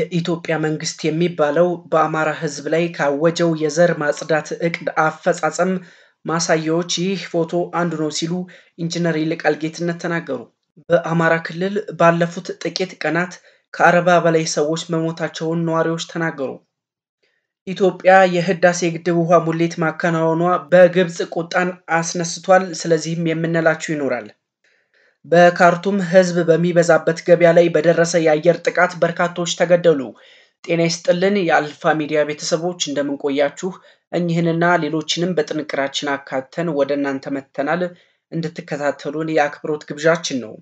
የኢትዮጵያ መንግስት የሚባለው በአማራ ህዝብ ላይ ካወጀው የዘር ማጽዳት እቅድ አፈጻጸም ማሳያዎች ይህ ፎቶ አንዱ ነው ሲሉ ኢንጂነር ይልቃል ጌትነት ተናገሩ። በአማራ ክልል ባለፉት ጥቂት ቀናት ከአርባ በላይ ሰዎች መሞታቸውን ነዋሪዎች ተናገሩ። ኢትዮጵያ የህዳሴ ግድብ ውሃ ሙሌት ማከናወኗ በግብፅ ቁጣን አስነስቷል። ስለዚህም የምንላችሁ ይኖራል። በካርቱም ህዝብ በሚበዛበት ገበያ ላይ በደረሰ የአየር ጥቃት በርካቶች ተገደሉ። ጤና ይስጥልን የአልፋ ሚዲያ ቤተሰቦች እንደምንቆያችሁ፣ እኚህንና ሌሎችንም በጥንቅራችን አካተን ወደ እናንተ መጥተናል። እንድትከታተሉን የአክብሮት ግብዣችን ነው።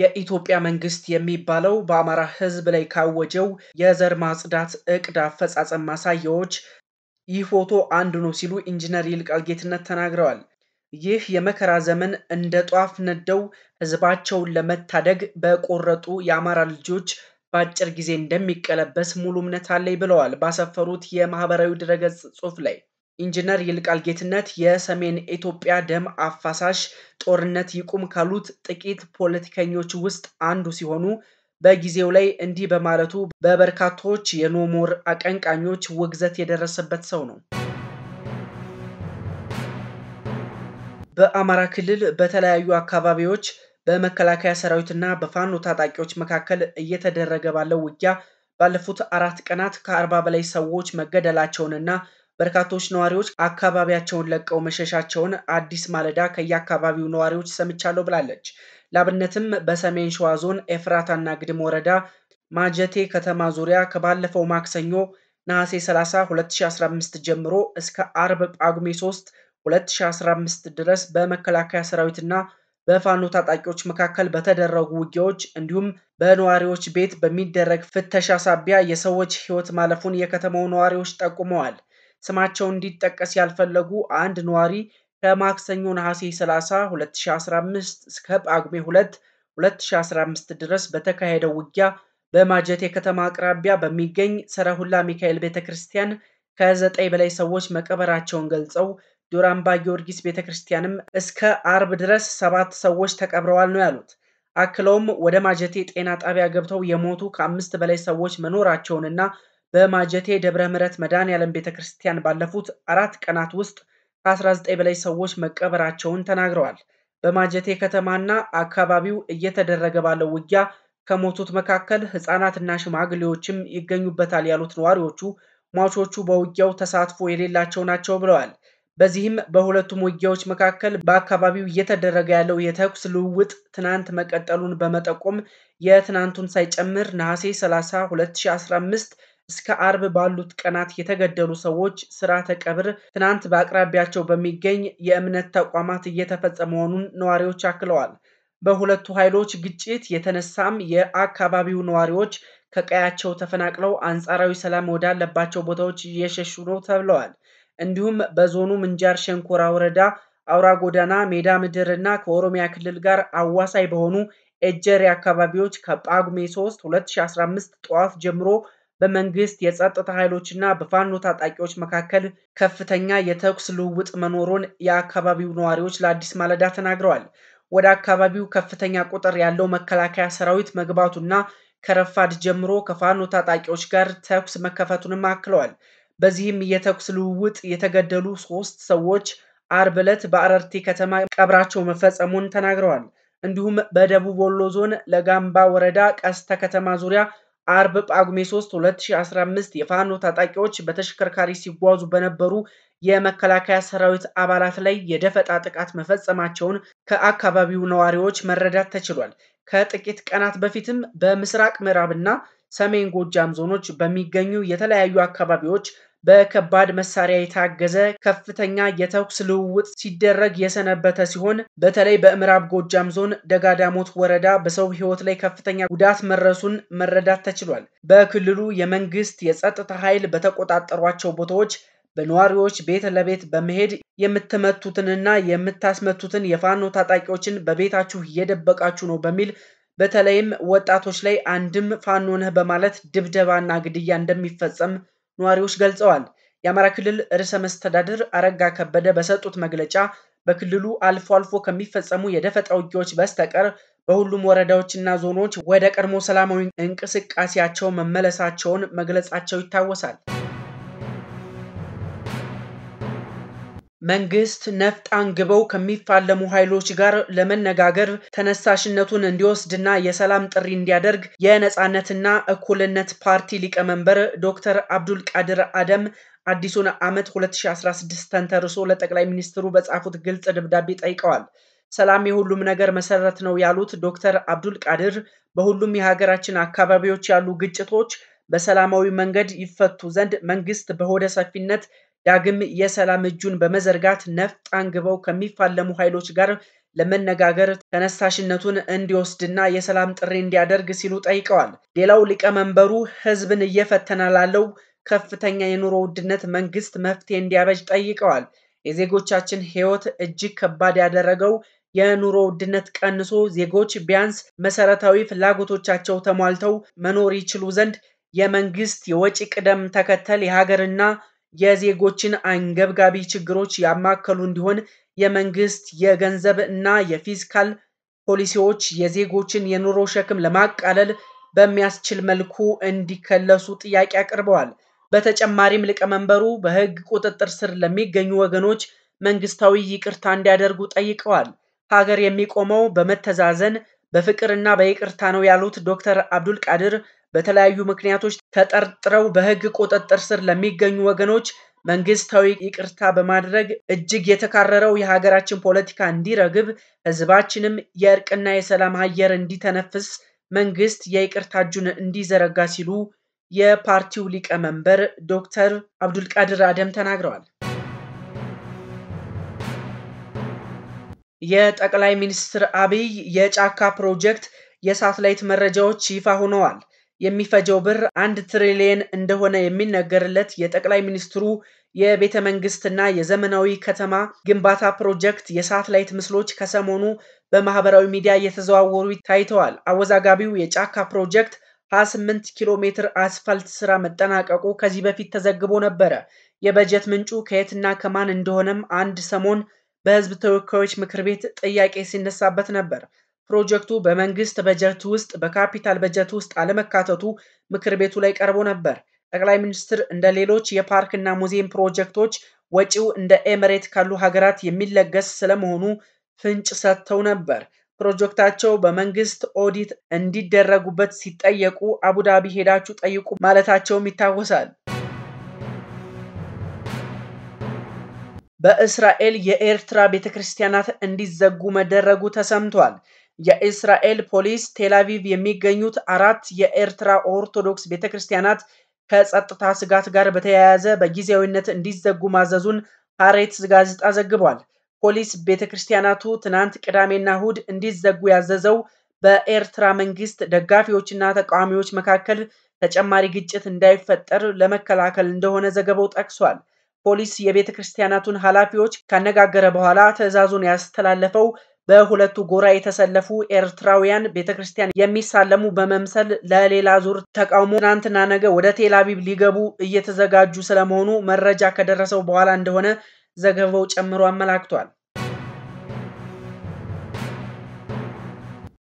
የኢትዮጵያ መንግስት የሚባለው በአማራ ህዝብ ላይ ካወጀው የዘር ማጽዳት እቅድ አፈጻጸም ማሳያዎች ይህ ፎቶ አንድ ነው ሲሉ ኢንጂነር ይልቃል ጌትነት ተናግረዋል። ይህ የመከራ ዘመን እንደ ጧፍ ነደው ህዝባቸውን ለመታደግ በቆረጡ የአማራ ልጆች በአጭር ጊዜ እንደሚቀለበስ ሙሉ እምነት አለኝ ብለዋል ባሰፈሩት የማህበራዊ ድረገጽ ጽሑፍ ላይ። ኢንጂነር ይልቃል ጌትነት የሰሜን ኢትዮጵያ ደም አፋሳሽ ጦርነት ይቁም ካሉት ጥቂት ፖለቲከኞች ውስጥ አንዱ ሲሆኑ በጊዜው ላይ እንዲህ በማለቱ በበርካቶች የኖሞር አቀንቃኞች ውግዘት የደረሰበት ሰው ነው። በአማራ ክልል በተለያዩ አካባቢዎች በመከላከያ ሰራዊትና በፋኖ ታጣቂዎች መካከል እየተደረገ ባለው ውጊያ ባለፉት አራት ቀናት ከአርባ በላይ ሰዎች መገደላቸውንና በርካቶች ነዋሪዎች አካባቢያቸውን ለቀው መሸሻቸውን አዲስ ማለዳ ከየአካባቢው ነዋሪዎች ሰምቻለሁ ብላለች። ላብነትም በሰሜን ሸዋ ዞን ኤፍራታና ግድም ወረዳ ማጀቴ ከተማ ዙሪያ ከባለፈው ማክሰኞ ነሐሴ 30 2015 ጀምሮ እስከ አርብ ጳጉሜ 3 2015 ድረስ በመከላከያ ሰራዊትና በፋኖ ታጣቂዎች መካከል በተደረጉ ውጊያዎች እንዲሁም በነዋሪዎች ቤት በሚደረግ ፍተሻ ሳቢያ የሰዎች ሕይወት ማለፉን የከተማው ነዋሪዎች ጠቁመዋል። ስማቸው እንዲጠቀስ ያልፈለጉ አንድ ነዋሪ ከማክሰኞ ነሐሴ 30 2015 እስከ ጳጉሜ 2 2015 ድረስ በተካሄደው ውጊያ በማጀቴ ከተማ አቅራቢያ በሚገኝ ሰረሁላ ሚካኤል ቤተ ክርስቲያን ከዘጠኝ በላይ ሰዎች መቀበራቸውን ገልጸው ዱራምባ ጊዮርጊስ ቤተ ክርስቲያንም እስከ አርብ ድረስ ሰባት ሰዎች ተቀብረዋል ነው ያሉት። አክለውም ወደ ማጀቴ ጤና ጣቢያ ገብተው የሞቱ ከአምስት በላይ ሰዎች መኖራቸውንና በማጀቴ ደብረ ምሕረት መድኃኔ ያለም ቤተ ክርስቲያን ባለፉት አራት ቀናት ውስጥ ከ19 በላይ ሰዎች መቀበራቸውን ተናግረዋል። በማጀቴ ከተማና አካባቢው እየተደረገ ባለው ውጊያ ከሞቱት መካከል ህጻናትና ሽማግሌዎችም ይገኙበታል ያሉት ነዋሪዎቹ ሟቾቹ በውጊያው ተሳትፎ የሌላቸው ናቸው ብለዋል። በዚህም በሁለቱም ውጊያዎች መካከል በአካባቢው እየተደረገ ያለው የተኩስ ልውውጥ ትናንት መቀጠሉን በመጠቆም የትናንቱን ሳይጨምር ነሐሴ 30 2015 እስከ አርብ ባሉት ቀናት የተገደሉ ሰዎች ስርዓተ ቀብር ትናንት በአቅራቢያቸው በሚገኝ የእምነት ተቋማት እየተፈጸመ መሆኑን ነዋሪዎች አክለዋል። በሁለቱ ኃይሎች ግጭት የተነሳም የአካባቢው ነዋሪዎች ከቀያቸው ተፈናቅለው አንጻራዊ ሰላም ወዳለባቸው ቦታዎች እየሸሹ ነው ተብለዋል። እንዲሁም በዞኑ ምንጃር ሸንኮራ ወረዳ አውራ ጎዳና ሜዳ ምድር እና ከኦሮሚያ ክልል ጋር አዋሳኝ በሆኑ ኤጀሬ አካባቢዎች ከጳጉሜ 3 2015 ጠዋት ጀምሮ በመንግስት የጸጥታ ኃይሎችና በፋኖ ታጣቂዎች መካከል ከፍተኛ የተኩስ ልውውጥ መኖሩን የአካባቢው ነዋሪዎች ለአዲስ ማለዳ ተናግረዋል። ወደ አካባቢው ከፍተኛ ቁጥር ያለው መከላከያ ሰራዊት መግባቱና ከረፋድ ጀምሮ ከፋኖ ታጣቂዎች ጋር ተኩስ መከፈቱንም አክለዋል። በዚህም የተኩስ ልውውጥ የተገደሉ ሶስት ሰዎች አርብ ዕለት በአረርቲ ከተማ ቀብራቸው መፈጸሙን ተናግረዋል። እንዲሁም በደቡብ ወሎ ዞን ለጋምባ ወረዳ ቀስተ ከተማ ዙሪያ አርብ ጳጉሜ 3 2015 የፋኖ ታጣቂዎች በተሽከርካሪ ሲጓዙ በነበሩ የመከላከያ ሰራዊት አባላት ላይ የደፈጣ ጥቃት መፈጸማቸውን ከአካባቢው ነዋሪዎች መረዳት ተችሏል። ከጥቂት ቀናት በፊትም በምስራቅ ምዕራብና ሰሜን ጎጃም ዞኖች በሚገኙ የተለያዩ አካባቢዎች በከባድ መሳሪያ የታገዘ ከፍተኛ የተኩስ ልውውጥ ሲደረግ የሰነበተ ሲሆን በተለይ በምዕራብ ጎጃም ዞን ደጋዳሞት ወረዳ በሰው ሕይወት ላይ ከፍተኛ ጉዳት መድረሱን መረዳት ተችሏል። በክልሉ የመንግስት የጸጥታ ኃይል በተቆጣጠሯቸው ቦታዎች በነዋሪዎች ቤት ለቤት በመሄድ የምትመቱትንና የምታስመቱትን የፋኖ ታጣቂዎችን በቤታችሁ እየደበቃችሁ ነው በሚል በተለይም ወጣቶች ላይ አንድም ፋኖ ነህ በማለት ድብደባና ግድያ እንደሚፈጸም ነዋሪዎች ገልጸዋል። የአማራ ክልል ርዕሰ መስተዳድር አረጋ ከበደ በሰጡት መግለጫ በክልሉ አልፎ አልፎ ከሚፈጸሙ የደፈጣ ውጊያዎች በስተቀር በሁሉም ወረዳዎችና ዞኖች ወደ ቀድሞ ሰላማዊ እንቅስቃሴያቸው መመለሳቸውን መግለጻቸው ይታወሳል። መንግስት ነፍጥ አንግበው ከሚፋለሙ ኃይሎች ጋር ለመነጋገር ተነሳሽነቱን እንዲወስድና የሰላም ጥሪ እንዲያደርግ የነጻነትና እኩልነት ፓርቲ ሊቀመንበር ዶክተር አብዱል ቃድር አደም አዲሱን ዓመት 2016 ተንተርሶ ለጠቅላይ ሚኒስትሩ በጻፉት ግልጽ ደብዳቤ ጠይቀዋል። ሰላም የሁሉም ነገር መሰረት ነው ያሉት ዶክተር አብዱል ቃድር በሁሉም የሀገራችን አካባቢዎች ያሉ ግጭቶች በሰላማዊ መንገድ ይፈቱ ዘንድ መንግስት በሆደ ሰፊነት ዳግም የሰላም እጁን በመዘርጋት ነፍጥ አንግበው ከሚፋለሙ ኃይሎች ጋር ለመነጋገር ተነሳሽነቱን እንዲወስድና የሰላም ጥሪ እንዲያደርግ ሲሉ ጠይቀዋል። ሌላው ሊቀመንበሩ ህዝብን እየፈተነ ላለው ከፍተኛ የኑሮ ውድነት መንግስት መፍትሄ እንዲያበጅ ጠይቀዋል። የዜጎቻችን ህይወት እጅግ ከባድ ያደረገው የኑሮ ውድነት ቀንሶ ዜጎች ቢያንስ መሰረታዊ ፍላጎቶቻቸው ተሟልተው መኖር ይችሉ ዘንድ የመንግስት የወጪ ቅደም ተከተል የሀገርና የዜጎችን አንገብጋቢ ችግሮች ያማከሉ እንዲሆን የመንግስት የገንዘብ እና የፊስካል ፖሊሲዎች የዜጎችን የኑሮ ሸክም ለማቃለል በሚያስችል መልኩ እንዲከለሱ ጥያቄ አቅርበዋል። በተጨማሪም ሊቀመንበሩ በሕግ ቁጥጥር ስር ለሚገኙ ወገኖች መንግስታዊ ይቅርታ እንዲያደርጉ ጠይቀዋል። ሀገር የሚቆመው በመተዛዘን በፍቅርና በይቅርታ ነው ያሉት ዶክተር አብዱል ቃድር በተለያዩ ምክንያቶች ተጠርጥረው በሕግ ቁጥጥር ስር ለሚገኙ ወገኖች መንግስታዊ ይቅርታ በማድረግ እጅግ የተካረረው የሀገራችን ፖለቲካ እንዲረግብ ህዝባችንም የእርቅና የሰላም አየር እንዲተነፍስ መንግስት የይቅርታ እጁን እንዲዘረጋ ሲሉ የፓርቲው ሊቀመንበር ዶክተር አብዱልቃድር አደም ተናግረዋል። የጠቅላይ ሚኒስትር አብይ የጫካ ፕሮጀክት የሳተላይት መረጃዎች ይፋ ሆነዋል። የሚፈጀው ብር አንድ ትሪሊየን እንደሆነ የሚነገርለት የጠቅላይ ሚኒስትሩ የቤተ መንግስትና የዘመናዊ ከተማ ግንባታ ፕሮጀክት የሳተላይት ምስሎች ከሰሞኑ በማህበራዊ ሚዲያ እየተዘዋወሩ ታይተዋል። አወዛጋቢው የጫካ ፕሮጀክት 28 ኪሎ ሜትር አስፋልት ስራ መጠናቀቁ ከዚህ በፊት ተዘግቦ ነበረ። የበጀት ምንጩ ከየትና ከማን እንደሆነም አንድ ሰሞን በህዝብ ተወካዮች ምክር ቤት ጥያቄ ሲነሳበት ነበር። ፕሮጀክቱ በመንግስት በጀት ውስጥ በካፒታል በጀት ውስጥ አለመካተቱ ምክር ቤቱ ላይ ቀርቦ ነበር። ጠቅላይ ሚኒስትር እንደ ሌሎች የፓርክና ሙዚየም ፕሮጀክቶች ወጪው እንደ ኤምሬት ካሉ ሀገራት የሚለገስ ስለመሆኑ ፍንጭ ሰጥተው ነበር። ፕሮጀክታቸው በመንግስት ኦዲት እንዲደረጉበት ሲጠየቁ አቡዳቢ ሄዳችሁ ጠይቁ ማለታቸውም ይታወሳል። በእስራኤል የኤርትራ ቤተክርስቲያናት እንዲዘጉ መደረጉ ተሰምቷል። የእስራኤል ፖሊስ ቴላቪቭ የሚገኙት አራት የኤርትራ ኦርቶዶክስ ቤተ ክርስቲያናት ከጸጥታ ስጋት ጋር በተያያዘ በጊዜያዊነት እንዲዘጉ ማዘዙን ሐሬትስ ጋዜጣ ዘግቧል። ፖሊስ ቤተ ክርስቲያናቱ ትናንት ቅዳሜና እሁድ እንዲዘጉ ያዘዘው በኤርትራ መንግስት ደጋፊዎችና ተቃዋሚዎች መካከል ተጨማሪ ግጭት እንዳይፈጠር ለመከላከል እንደሆነ ዘገባው ጠቅሷል። ፖሊስ የቤተ ክርስቲያናቱን ኃላፊዎች ካነጋገረ በኋላ ትዕዛዙን ያስተላለፈው በሁለቱ ጎራ የተሰለፉ ኤርትራውያን ቤተ ክርስቲያን የሚሳለሙ በመምሰል ለሌላ ዙር ተቃውሞ ትናንትና ነገ ወደ ቴላቪቭ ሊገቡ እየተዘጋጁ ስለመሆኑ መረጃ ከደረሰው በኋላ እንደሆነ ዘገባው ጨምሮ አመላክቷል።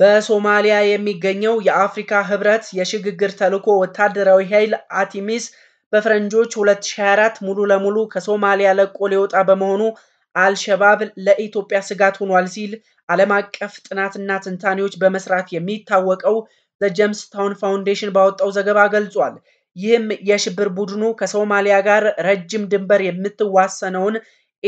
በሶማሊያ የሚገኘው የአፍሪካ ህብረት የሽግግር ተልዕኮ ወታደራዊ ኃይል አቲሚስ በፈረንጆች 2024 ሙሉ ለሙሉ ከሶማሊያ ለቆ ሊወጣ በመሆኑ አልሸባብ ለኢትዮጵያ ስጋት ሆኗል ሲል ዓለም አቀፍ ጥናትና ትንታኔዎች በመስራት የሚታወቀው ጀምስ ታውን ፋውንዴሽን ባወጣው ዘገባ ገልጿል። ይህም የሽብር ቡድኑ ከሶማሊያ ጋር ረጅም ድንበር የምትዋሰነውን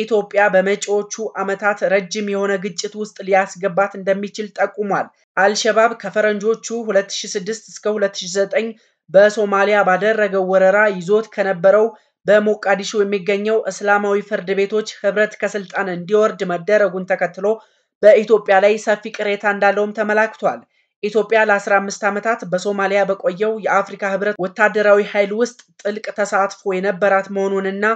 ኢትዮጵያ በመጪዎቹ ዓመታት ረጅም የሆነ ግጭት ውስጥ ሊያስገባት እንደሚችል ጠቁሟል። አልሸባብ ከፈረንጆቹ 2006 እስከ 2009 በሶማሊያ ባደረገው ወረራ ይዞት ከነበረው በሞቃዲሾ የሚገኘው እስላማዊ ፍርድ ቤቶች ህብረት ከስልጣን እንዲወርድ መደረጉን ተከትሎ በኢትዮጵያ ላይ ሰፊ ቅሬታ እንዳለውም ተመላክቷል። ኢትዮጵያ ለ15 ዓመታት በሶማሊያ በቆየው የአፍሪካ ህብረት ወታደራዊ ኃይል ውስጥ ጥልቅ ተሳትፎ የነበራት መሆኑንና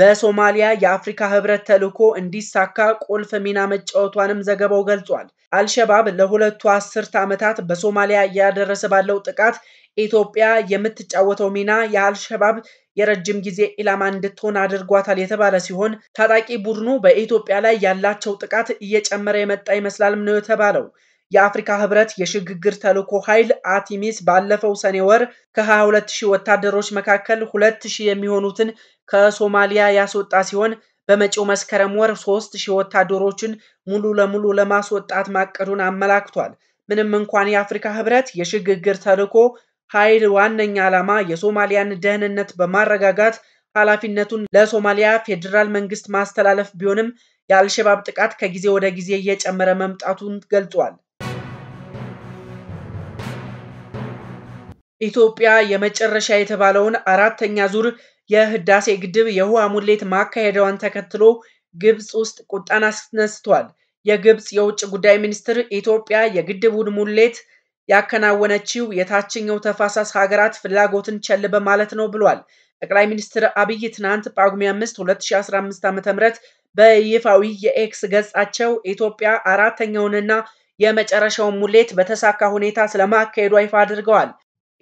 በሶማሊያ የአፍሪካ ህብረት ተልዕኮ እንዲሳካ ቁልፍ ሚና መጫወቷንም ዘገባው ገልጿል። አልሸባብ ለሁለቱ አስርተ ዓመታት በሶማሊያ እያደረሰ ባለው ጥቃት ኢትዮጵያ የምትጫወተው ሚና የአልሸባብ የረጅም ጊዜ ኢላማ እንድትሆን አድርጓታል የተባለ ሲሆን ታጣቂ ቡድኑ በኢትዮጵያ ላይ ያላቸው ጥቃት እየጨመረ የመጣ ይመስላልም ነው የተባለው። የአፍሪካ ህብረት የሽግግር ተልዕኮ ኃይል አቲሚስ ባለፈው ሰኔ ወር ከ22 ሺህ ወታደሮች መካከል 2 ሺህ የሚሆኑትን ከሶማሊያ ያስወጣ ሲሆን በመጪው መስከረም ወር 3 ሺህ ወታደሮችን ሙሉ ለሙሉ ለማስወጣት ማቀዱን አመላክቷል። ምንም እንኳን የአፍሪካ ህብረት የሽግግር ተልዕኮ ኃይል ዋነኛ ዓላማ የሶማሊያን ደህንነት በማረጋጋት ኃላፊነቱን ለሶማሊያ ፌዴራል መንግስት ማስተላለፍ ቢሆንም የአልሸባብ ጥቃት ከጊዜ ወደ ጊዜ እየጨመረ መምጣቱን ገልጿል። ኢትዮጵያ የመጨረሻ የተባለውን አራተኛ ዙር የህዳሴ ግድብ የውሃ ሙሌት ማካሄደዋን ተከትሎ ግብፅ ውስጥ ቁጣን አስነስቷል። የግብፅ የውጭ ጉዳይ ሚኒስትር ኢትዮጵያ የግድቡን ሙሌት ያከናወነችው የታችኛው ተፋሳስ ሀገራት ፍላጎትን ቸል በማለት ነው ብሏል። ጠቅላይ ሚኒስትር አብይ ትናንት ጳጉሜ 5 2015 ዓ.ም በይፋዊ የኤክስ ገጻቸው ኢትዮጵያ አራተኛውንና የመጨረሻውን ሙሌት በተሳካ ሁኔታ ስለማካሄዷ ይፋ አድርገዋል።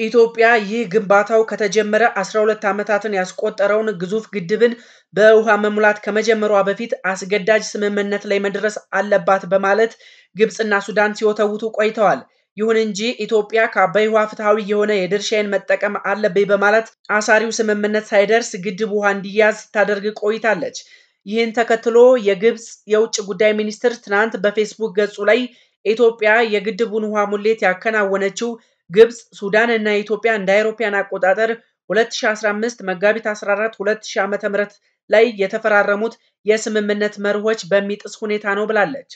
ኢትዮጵያ ይህ ግንባታው ከተጀመረ 12 ዓመታትን ያስቆጠረውን ግዙፍ ግድብን በውሃ መሙላት ከመጀመሯ በፊት አስገዳጅ ስምምነት ላይ መድረስ አለባት በማለት ግብፅና ሱዳን ሲወተውቱ ቆይተዋል። ይሁን እንጂ ኢትዮጵያ ከአባይ ውሃ ፍትሐዊ የሆነ የድርሻዬን መጠቀም አለብኝ በማለት አሳሪው ስምምነት ሳይደርስ ግድብ ውሃ እንዲያዝ ስታደርግ ቆይታለች። ይህን ተከትሎ የግብፅ የውጭ ጉዳይ ሚኒስትር ትናንት በፌስቡክ ገጹ ላይ ኢትዮጵያ የግድቡን ውሃ ሙሌት ያከናወነችው ግብፅ፣ ሱዳን እና ኢትዮጵያ እንደ አውሮፓውያን አቆጣጠር 2015 መጋቢት 14 2000 ዓ.ም ላይ የተፈራረሙት የስምምነት መርሆች በሚጥስ ሁኔታ ነው ብላለች።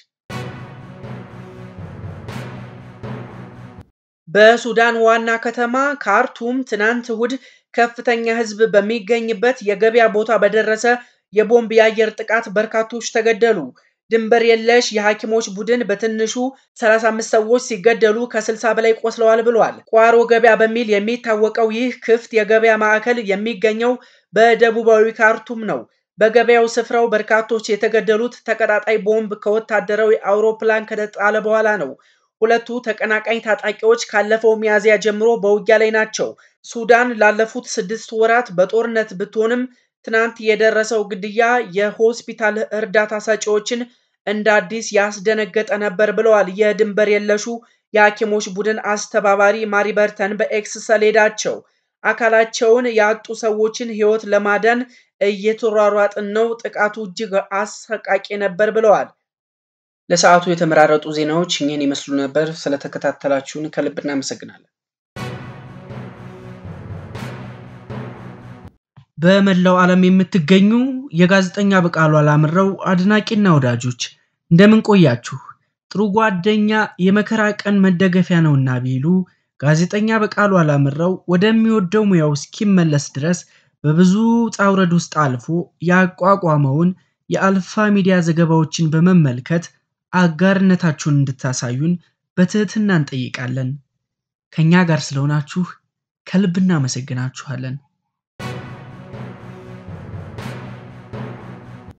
በሱዳን ዋና ከተማ ካርቱም ትናንት እሁድ ከፍተኛ ሕዝብ በሚገኝበት የገበያ ቦታ በደረሰ የቦምብ የአየር ጥቃት በርካቶች ተገደሉ። ድንበር የለሽ የሐኪሞች ቡድን በትንሹ 35 ሰዎች ሲገደሉ ከ60 በላይ ቆስለዋል ብሏል። ቋሮ ገበያ በሚል የሚታወቀው ይህ ክፍት የገበያ ማዕከል የሚገኘው በደቡባዊ ካርቱም ነው። በገበያው ስፍራው በርካቶች የተገደሉት ተቀጣጣይ ቦምብ ከወታደራዊ አውሮፕላን ከተጣለ በኋላ ነው። ሁለቱ ተቀናቃኝ ታጣቂዎች ካለፈው ሚያዝያ ጀምሮ በውጊያ ላይ ናቸው። ሱዳን ላለፉት ስድስት ወራት በጦርነት ብትሆንም ትናንት የደረሰው ግድያ የሆስፒታል እርዳታ ሰጪዎችን እንደ አዲስ ያስደነገጠ ነበር ብለዋል የድንበር የለሹ የሐኪሞች ቡድን አስተባባሪ ማሪ በርተን በኤክስ ሰሌዳቸው። አካላቸውን ያጡ ሰዎችን ሕይወት ለማዳን እየተሯሯጥን ነው። ጥቃቱ እጅግ አሰቃቂ ነበር ብለዋል። ለሰዓቱ የተመራረጡ ዜናዎች እኚህን ይመስሉ ነበር። ስለተከታተላችሁን ከልብ እናመሰግናለን። በመላው ዓለም የምትገኙ የጋዜጠኛ በቃሉ አላምረው አድናቂና ወዳጆች እንደምን ቆያችሁ? ጥሩ ጓደኛ የመከራ ቀን መደገፊያ ነውና ቢሉ ጋዜጠኛ በቃሉ አላምረው ወደሚወደው ሙያው እስኪመለስ ድረስ በብዙ ጻውረድ ውስጥ አልፎ ያቋቋመውን የአልፋ ሚዲያ ዘገባዎችን በመመልከት አጋርነታችሁን እንድታሳዩን በትህትና እንጠይቃለን። ከእኛ ጋር ስለሆናችሁ ከልብ እናመሰግናችኋለን።